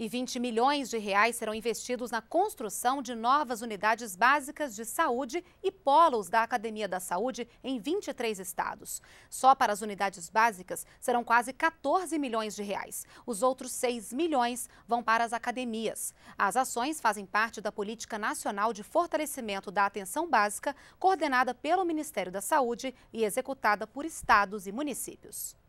e 20 milhões de reais serão investidos na construção de novas unidades básicas de saúde e polos da Academia da Saúde em 23 estados. Só para as unidades básicas serão quase 14 milhões de reais. Os outros 6 milhões vão para as academias. As ações fazem parte da Política Nacional de Fortalecimento da Atenção Básica, coordenada pelo Ministério da Saúde e executada por estados e municípios.